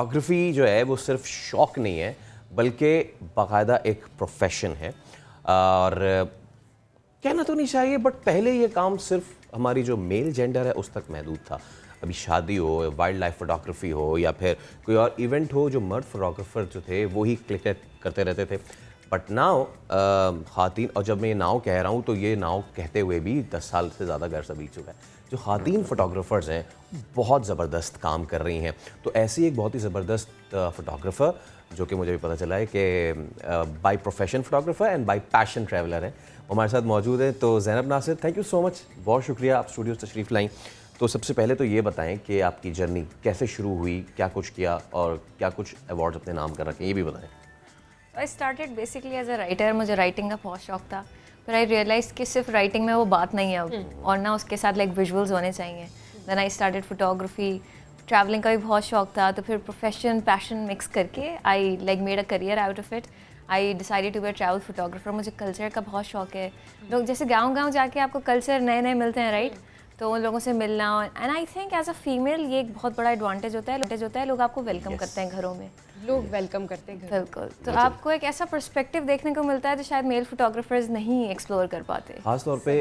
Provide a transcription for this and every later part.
Photography जो है वो सिर्फ शौक नहीं है बल्कि बाकायदा एक प्रोफेशन है और कहना तो नहीं चाहिए बट पहले ये काम सिर्फ हमारी जो मेल जेंडर है उस तक महदूद था अभी शादी हो वाइल्ड लाइफ फोटोग्राफी हो या फिर कोई और इवेंट हो जो मर्द फोटोग्राफर जो थे वो ही क्लिक करते रहते थे बट नाव ख़ातिन और जब मैं ये नाव कह रहा हूँ तो ये नाव कहते हुए भी दस साल से ज़्यादा घर से बीत चुका है जो खातन फ़ोटोग्राफ़र्स हैं बहुत ज़बरदस्त काम कर रही हैं तो ऐसी एक बहुत ही ज़बरदस्त फ़ोटोग्राफ़र जो कि मुझे भी पता चला है कि by profession photographer and by passion traveller है हमारे साथ मौजूद हैं तो Zainab Nasir thank you so much बहुत शुक्रिया आप स्टूडियो तशरीफ़ लाएँ तो सबसे पहले तो ये बताएं कि आपकी जर्नी कैसे शुरू हुई क्या कुछ किया और क्या कुछ अवार्ड्स अपने नाम कर रखे ये भी बताएं I started basically as a writer मुझे राइटिंग का बहुत शौक था फिर आई रियलाइज कि सिर्फ राइटिंग में वो बात नहीं है हम्म। और ना उसके साथ लाइक विजुअल्स होने चाहिए then I started photography travelling का भी बहुत शौक था तो फिर प्रोफेशन पैशन मिक्स करके I like made a career out of it I decided to be travel photographer मुझे कल्चर का बहुत शौक है हम्म। लोग जैसे गांव गांव जाके आपको कल्चर नए नए मिलते हैं राइट right? हम्म। तो उन लोगों से मिलना and I think as a female ये एक बहुत बड़ा एडवांटेज होता है एडवांटेज होता है लोग आपको वेलकम yes. करते हैं घरों में लोग वेलकम करते हैं बिल्कुल तो आपको एक ऐसा परस्पेक्टिव देखने को मिलता है जो शायद मेल फोटोग्राफर्स नहीं एक्सप्लोर कर पाते खासतौर पे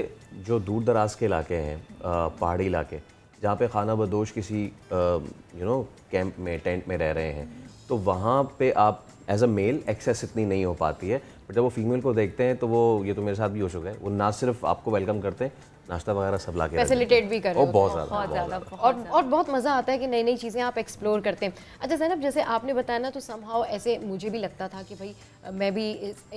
जो दूर दराज के इलाके हैं पहाड़ी इलाके जहाँ पे खाना बदोश किसी यू नो कैंप में टेंट में रह रहे हैं तो वहाँ पे आप एज अ मेल एक्सेस इतनी नहीं हो पाती है बट जब वो फीमेल को देखते हैं तो वो ये तो मेरे साथ भी हो चुका है वो ना सिर्फ आपको वेलकम करते हैं नाश्ता वगैरह सब ला के फैसिलिटेट भी कर बहुत ज़्यादा ज़्यादा और और बहुत मज़ा आता है कि नई नई चीज़ें आप एक्सप्लोर करते हैं अच्छा जैनब जैसे आपने बताया ना तो समहाव ऐसे मुझे भी लगता था कि भाई मैं भी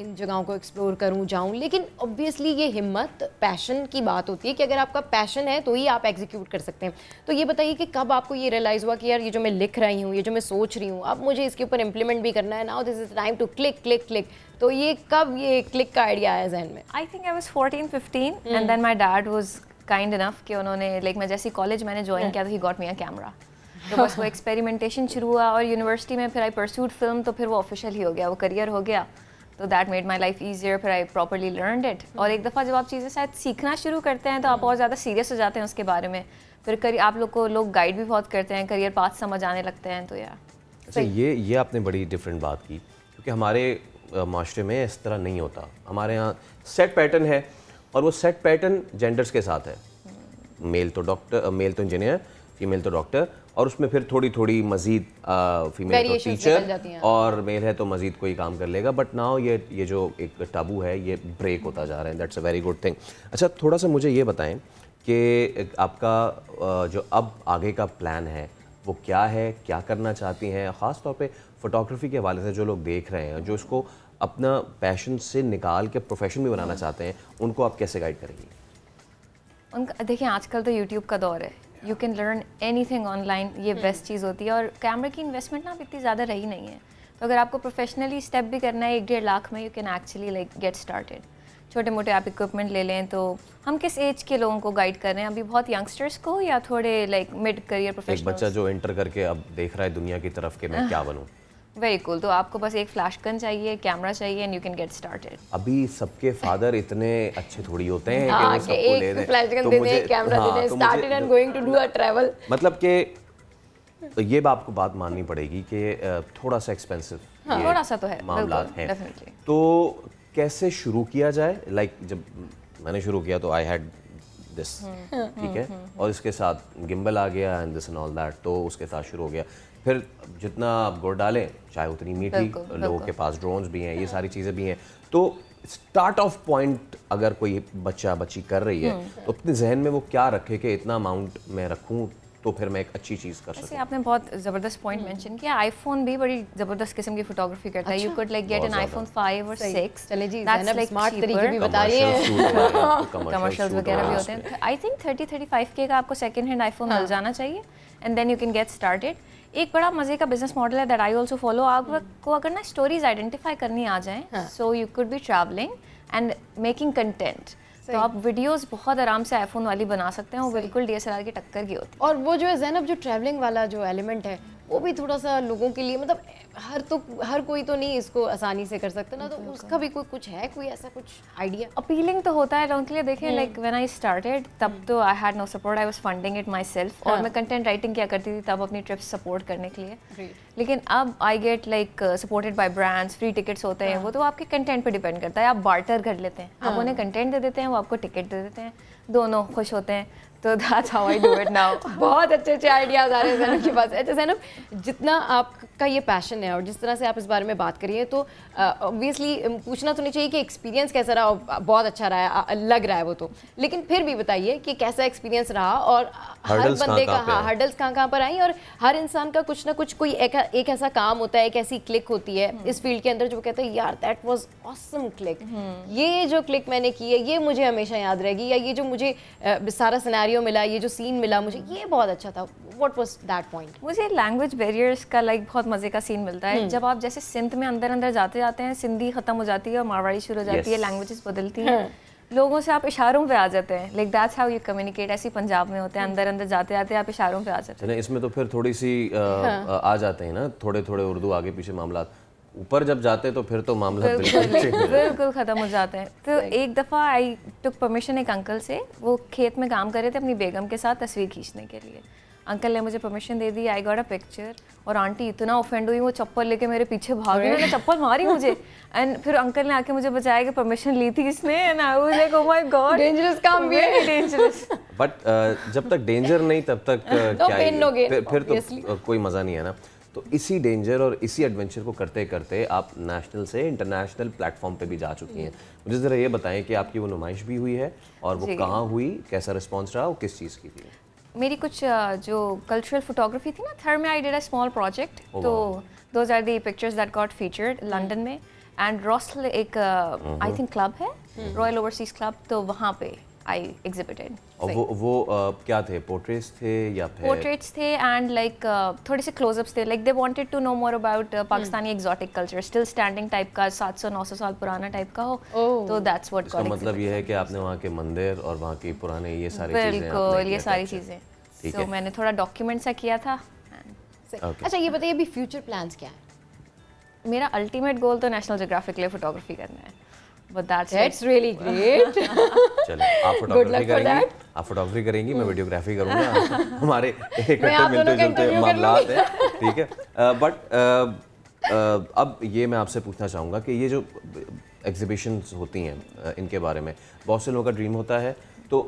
इन जगहों को एक्सप्लोर करूँ जाऊँ लेकिन ऑब्वियसली ये हिम्मत पैशन की बात होती है कि अगर आपका पैशन है तो ही आप एग्जीक्यूट कर सकते हैं तो ये बताइए कि कब आपको ये रियलाइज़ हुआ कि यार ये जो मैं लिख रही हूँ ये जो मैं सोच रही हूँ अब मुझे इसके ऊपर इम्प्लीमेंट भी करना है now this is time to click click click तो ये कब ये क्लिक का आइडिया आया जहन में I think I was fourteen fifteen and then my dad was kind enough कि उन्होंने लाइक मैं जैसी कॉलेज मैंने ज्वाइन hmm. किया था he got me a camera तो बस वो एक्सपेरिमेंटेशन शुरू हुआ और यूनिवर्सिटी में फिर आई परस्यूड फिल्म तो फिर वो ऑफिशियल ही हो गया वो करियर हो गया तो that made my life easier फिर आई प्रॉपरली लर्न इट और एक दफ़ा जब आप चीज़ें शायद सीखना शुरू करते हैं तो आप hmm. और ज़्यादा सीरियस हो जाते हैं उसके बारे में फिर करी आप लोग को लोग गाइड भी बहुत करते हैं करियर पाथ समझ आने लगते हैं तो यार अच्छा ये ये आपने बड़ी डिफरेंट बात की क्योंकि हमारे माशरे में इस तरह नहीं होता हमारे यहाँ सेट पैटर्न है और वो सेट पैटर्न जेंडर्स के साथ है मेल तो डॉक्टर मेल तो इंजीनियर फीमेल तो डॉक्टर और उसमें फिर थोड़ी थोड़ी मजीद फीमेल तो टीचर और मेल है तो मजीद कोई काम कर लेगा बट नाउ ये ये जो एक टाबू है ये ब्रेक होता जा रहा है that's a very good thing अच्छा थोड़ा सा मुझे ये बताएं कि आपका जो अब आगे का प्लान है वो क्या है क्या करना चाहती हैं ख़ास तौर फ़ोटोग्राफी के हवाले से जो लोग देख रहे हैं जो इसको अपना पैशन से निकाल के प्रोफेशन भी बनाना चाहते हैं उनको आप कैसे गाइड करेंगी उनका देखिए आजकल तो यूट्यूब का दौर है you can learn anything online ये बेस्ट हम्म। चीज़ होती है और कैमरे की इन्वेस्टमेंट ना अब इतनी ज़्यादा रही नहीं है तो अगर आपको प्रोफेशनली स्टेप भी करना है एक डेढ़ लाख में you can actually like get started छोटे मोटे आप इक्विपमेंट ले लें तो हम किस एज के लोगों को गाइड कर रहे हैं अभी बहुत यंगस्टर्स को या थोड़े लाइक मिड करियर एक बच्चा जो इंटर करके अब देख रहा है दुनिया की तरफ के मैं हाँ। क्या बनूँ वेरी कूल cool. तो आपको बस एक फ्लैश गन चाहिए कैमरा चाहिए and you can get started अभी सबके फादर इतने अच्छे थोड़ी होते हैं कि वो हाँ, सबको ले दें फ्लैश गन तो दे दें कैमरा दे हाँ, then started and going to do a travel मतलब कि ये आपको बात माननी पड़ेगी कि थोड़ा सा एक्सपेंसिव हाँ, थोड़ा सा तो है मामला है तो कैसे शुरू किया जाए लाइक like, जब मैंने शुरू किया तो आई हैड दिस ठीक है हम्म, हम्म, और हम्म। इसके साथ गिम्बल आ गया and this and all that तो उसके साथ शुरू हो गया फिर जितना आप गुड़ डालें चाहे उतनी मीठी लोगों के पास ड्रोन्स भी हैं ये हाँ। सारी चीज़ें भी हैं तो स्टार्ट ऑफ पॉइंट अगर कोई बच्चा बच्ची कर रही है तो अपने जहन में वो क्या रखे कि इतना अमाउंट मैं रखूँ तो फिर मैं एक अच्छी चीज़ कर सकूँ आपने बहुत ज़बरदस्त पॉइंट मेंशन किया आईफोन भी बड़ी ज़बरदस्त किस्म की फोटोग्राफी करता है you could like get an iPhone 5 और 6 चले जी स्मार्ट तरीके भी बता रही है कमर्शियल्स वगैरह भी होते हैं आई थिंक 30 थर्टी के का आपको सेकंड हैंड आईफोन मिल हाँ। जाना चाहिए and then you can get started एक बड़ा मज़े का बिजनेस मॉडल है दैट आई आल्सो फॉलो आपको अगर ना स्टोरीज आइडेंटिफाई करनी आ जाए so you could be travelling and making content तो आप वीडियोस बहुत आराम से आईफोन वाली बना सकते हैं वो बिल्कुल डी की टक्कर की होती है और वो जो है जैनब जो ट्रैवलिंग वाला जो एलिमेंट है वो भी थोड़ा सा लोगों के लिए मतलब हर तो हर कोई तो नहीं इसको आसानी से कर सकता ना तो उसका भी कोई कुछ है कोई ऐसा कुछ आइडिया अपीलिंग तो होता है लोगों के लिए देखिए लाइक व्हेन आई स्टार्टेड तब हम्म। तो I had no support I was funding it myself और हाँ। मैं कंटेंट राइटिंग क्या करती थी तब अपनी ट्रिप्स सपोर्ट करने के लिए लेकिन अब I get like supported by brands free tickets होते हैं हाँ। वो तो आपके कंटेंट पर डिपेंड करता है आप बार्टर कर लेते हैं आप हाँ। उन्हें कंटेंट दे देते हैं वो आपको टिकट दे देते हैं दोनों खुश होते हैं तो that's how I do it now बहुत अच्छे अच्छे आइडियाज़ आ रहे हैं के पास अच्छा जैनब जितना आपका ये पैशन है और जिस तरह से आप इस बारे में बात करिए तो ऑब्वियसली uh, पूछना तो नहीं चाहिए कि एक्सपीरियंस कैसा रहा बहुत अच्छा रहा है लग रहा है वो तो लेकिन फिर भी बताइए कि कैसा एक्सपीरियंस रहा और हर बंदे का हाँ हर्डल्स कहाँ कहाँ पर आई और हर इंसान का कुछ ना कुछ कोई एक, एक ऐसा काम होता है एक ऐसी क्लिक होती है हम्म। इस फील्ड के अंदर जो कहते हैं यार दैट वॉज ऑसम क्लिक ये जो क्लिक मैंने की है ये मुझे हमेशा याद रहेगी या ये जो मुझे सारा सिनारी सिनारियो मिला ये जो सीन मिला मुझे ये बहुत अच्छा था वट वॉज दैट पॉइंट मुझे लैंग्वेज बैरियर्स का लाइक बहुत मज़े का सीन मिलता है हम्म। जब आप जैसे सिंध में अंदर अंदर जाते जाते हैं सिंधी ख़त्म हो जाती है और मारवाड़ी शुरू हो जाती है लैंग्वेजेस बदलती है हम्म। लोगों से आप इशारों पे आ जाते हैं like that's how you communicate ऐसी पंजाब में होते हैं हम्म। अंदर अंदर जाते जाते आप इशारों पे आ जाते हैं इसमें तो फिर थोड़ी सी आ, हाँ. आ जाते हैं ना थोड़े थोड़े उर्दू आगे पीछे मामला ऊपर जब जाते तो फिर तो मामला बिल्कुल ख़त्म हो जाता है तो एक दफ़ा आई टुक परमिशन एक अंकल से वो खेत में काम कर रहे थे अपनी बेगम के साथ तस्वीर खींचने के लिए अंकल ने मुझे परमिशन दे दी आई गॉट अ पिक्चर और आंटी इतना ऑफेंड हुई वो चप्पल लेके मेरे पीछे भाग गई मैंने चप्पल मारी मुझे एंड फिर अंकल ने आके मुझे बचाया कि परमिशन ली थी इसने and I was like oh my God dangerous काम भी है डेंजरस बट जब तक डेंजर नहीं तब तक uh, क्या पेन फिर तो uh, कोई मज़ा नहीं है ना तो इसी डेंजर और इसी एडवेंचर को करते करते आप नेशनल से इंटरनेशनल प्लेटफॉर्म पे भी जा चुकी हैं मुझे ज़रा ये बताएं कि आपकी वो नुमाइश भी हुई है और वो कहाँ हुई कैसा रिस्पॉन्स रहा और किस चीज़ की थी मेरी कुछ जो कल्चरल फोटोग्राफी थी ना थर्ड में आई डेड oh, तो hmm. अ स्मॉल प्रोजेक्ट तो those are the pictures that got featured London में एंड रॉसल एक आई थिंक क्लब है रॉयल ओवरसीज क्लब तो वहाँ पे आई एग्जिबिटेड वो वो uh, क्या थे पोर्ट्रेट्स थे या फिर पोर्ट्रेट्स थे एंड लाइक like, uh, थोड़े से क्लोजअप्स थे like they wanted to know more about Pakistani exotic culture still standing type का 700 900 साल पुराना टाइप का हो oh. तो दैट्स व्हाट इसका मतलब ये है कि आपने वहाँ के मंदिर और वहाँ की पुराने ये सारी चीजें बिल्कुल ये सारी अच्छा। चीजें तो मैंने थोड़ा डॉक्यूमेंट सा किया था अच्छा ये बताइए अभी फ्यूचर प्लान्स क्या है मेरा अल्टीमेट गोल तो नेशनल जोग्राफिक लिए फोटोग्राफी करना है But that's that's really great. चलो आप फोटोग्राफी करेंगी आप फोटोग्राफी करेंगी मैं वीडियोग्राफी hmm. करूंगा हमारे एक इकट्ठे मिलते जुलते मामला है ठीक है बट अब ये मैं आपसे पूछना चाहूँगा कि ये जो एग्जीबिशन होती हैं इनके बारे में बहुत से लोगों का ड्रीम होता है तो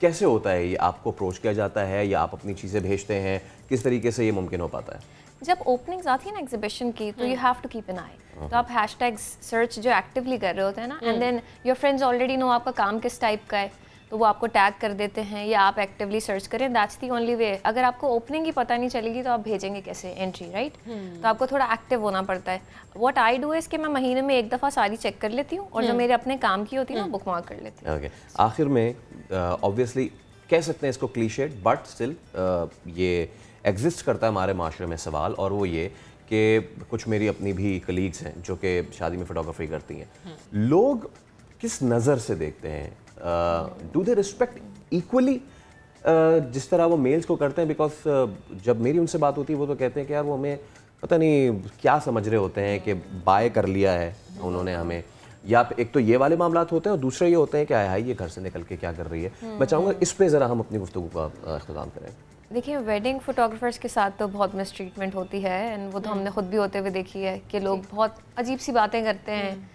कैसे होता है ये आपको अप्रोच किया जाता है या आप अपनी चीज़ें भेजते हैं किस तरीके से ये मुमकिन हो पाता है जब ओपनिंग्स आती है ना एग्जीबिशन की तो you have to keep an eye तो आप हैश सर्च जो एक्टिवली कर रहे होते हैं ना and then your friends already know आपका काम किस टाइप का है तो वो आपको टैग कर देते हैं या आप एक्टिवली सर्च करें दैट्स दी ओनली वे अगर आपको ओपनिंग ही पता नहीं चलेगी तो आप भेजेंगे कैसे एंट्री राइट right? hmm. तो आपको थोड़ा एक्टिव होना पड़ता है वॉट आई डू इज़ कि मैं महीने में एक दफ़ा सारी चेक कर लेती हूँ और hmm. जो हम्म। मेरे अपने काम की होती है hmm. ना बुक हम्म। मार्क कर लेती हूँ okay. आखिर में ऑब्वियसली uh, कह सकते हैं इसको क्लीशेड बट स्टिल ये एग्जिस्ट करता है हमारे माशरे में सवाल और वो ये कि कुछ मेरी अपनी भी कलीग्स हैं जो कि शादी में फोटोग्राफी करती हैं हम्म। लोग किस नज़र से देखते हैं डू दे रिस्पेक्ट इक्वली जिस तरह वो मेल्स को करते हैं बिकॉज uh, जब मेरी उनसे बात होती है वो तो कहते हैं कि यार वो हमें पता नहीं क्या समझ रहे होते हैं कि बाय कर लिया है उन्होंने हमें या एक तो ये वाले मामला होते हैं और दूसरे ये होते हैं कि आया ये घर से निकल के क्या कर रही है हम्म। मैं चाहूँगा इस पर ज़रा हम अपनी गुफ्तु का अख्ताम करें देखिए वेडिंग फोटोग्राफर्स के साथ तो बहुत मिसट्रीटमेंट होती है एंड वो तो हम्म। हमने खुद भी होते हुए देखी है कि लोग बहुत अजीब सी बातें करते हैं हम्म।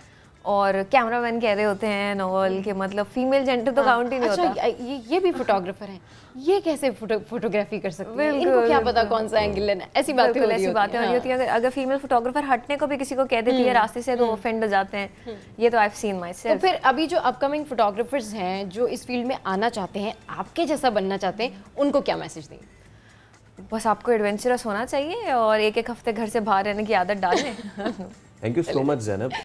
और कैमरामैन कह रहे होते हैं नॉवल हम्म। के मतलब फीमेल जेंडर तो काउंट हाँ। ही नहीं अच्छा, होता ये ये भी फोटोग्राफर हैं ये कैसे फोटो फोटोग्राफी कर सकते हैं इनको क्या पता कौन सा एंगल लेना ऐसी बातें हो ऐसी बातें हो होती हैं हाँ। अगर फीमेल फोटोग्राफर हटने को भी किसी को कह देती है हम्म, रास्ते से तो ऑफेंड हम्म। हो जाते हैं ये तो I have seen myself फिर अभी जो अपकमिंग फोटोग्राफर्स हैं जो इस फील्ड में आना चाहते हैं आपके जैसा बनना चाहते हैं उनको क्या मैसेज देंगे बस आपको एडवेंचरस होना चाहिए और एक एक हफ्ते घर से बाहर रहने की आदत डालें thank you so much Zainab